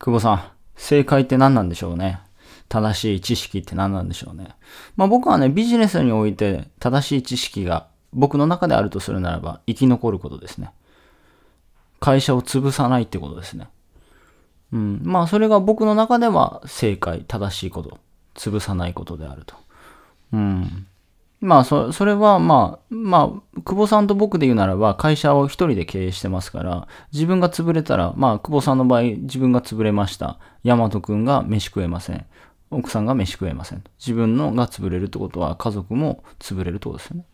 久保さん、正解って何なんでしょうね。正しい知識って何なんでしょうね。まあ僕はね、ビジネスにおいて正しい知識が僕の中であるとするならば、生き残ることですね。会社を潰さないってことですね。うん。まあそれが僕の中では正解、正しいこと、潰さないことであると。うん。まあそ、それはまあ、まあ、久保さんと僕で言うならば、会社を一人で経営してますから、自分が潰れたら、まあ、久保さんの場合、自分が潰れました。大和くんが飯食えません。奥さんが飯食えません。自分のが潰れるってことは、家族も潰れるってことですよね。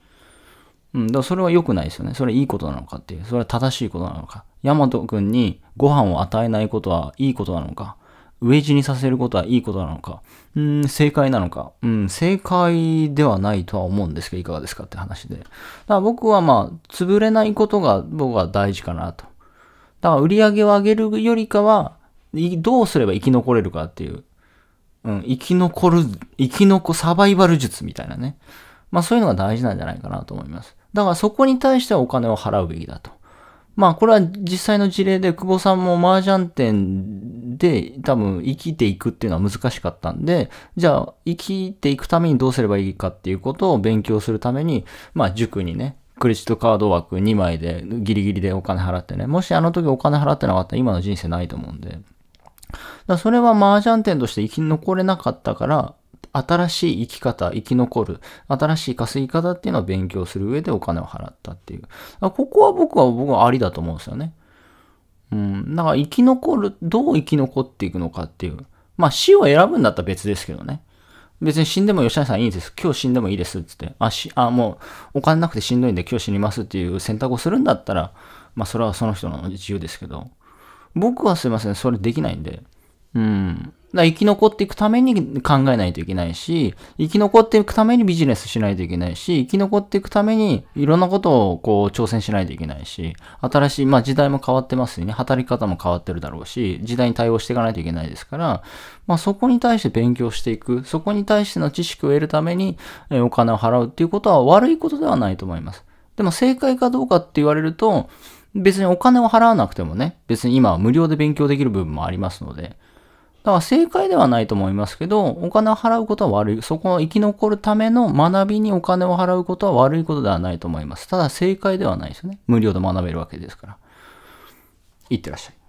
うん、だからそれは良くないですよね。それいいことなのかっていう。それは正しいことなのか。大和くんにご飯を与えないことはいいことなのか。飢え死にさせることはいいことなのか、うん、正解なのか、うん、正解ではないとは思うんですけど、いかがですかって話で。だから僕はまあ、潰れないことが僕は大事かなと。だから売り上げを上げるよりかは、どうすれば生き残れるかっていう。うん、生き残る、生き残サバイバル術みたいなね。まあそういうのが大事なんじゃないかなと思います。だからそこに対してはお金を払うべきだと。まあこれは実際の事例で、久保さんも麻雀店で多分生きていくっていうのは難しかったんで、じゃあ生きていくためにどうすればいいかっていうことを勉強するために、まあ塾にね、クレジットカード枠2枚でギリギリでお金払ってね、もしあの時お金払ってなかったら今の人生ないと思うんで。だそれは麻雀店として生き残れなかったから、新しい生き方、生き残る、新しい稼ぎ方っていうのを勉強する上でお金を払ったっていう。ここは僕は僕はありだと思うんですよね。うん。だから生き残る、どう生き残っていくのかっていう。まあ死を選ぶんだったら別ですけどね。別に死んでも吉谷さんいいです。今日死んでもいいですっつって。あ、し、あ、もうお金なくてしんどいんで今日死にますっていう選択をするんだったら、まあそれはその人の自由ですけど。僕はすいません、それできないんで。うん。だ生き残っていくために考えないといけないし、生き残っていくためにビジネスしないといけないし、生き残っていくためにいろんなことをこう挑戦しないといけないし、新しい、まあ時代も変わってますよね。働き方も変わってるだろうし、時代に対応していかないといけないですから、まあそこに対して勉強していく、そこに対しての知識を得るためにお金を払うっていうことは悪いことではないと思います。でも正解かどうかって言われると、別にお金を払わなくてもね、別に今は無料で勉強できる部分もありますので、だから正解ではないと思いますけど、お金を払うことは悪い。そこを生き残るための学びにお金を払うことは悪いことではないと思います。ただ正解ではないですよね。無料で学べるわけですから。いってらっしゃい。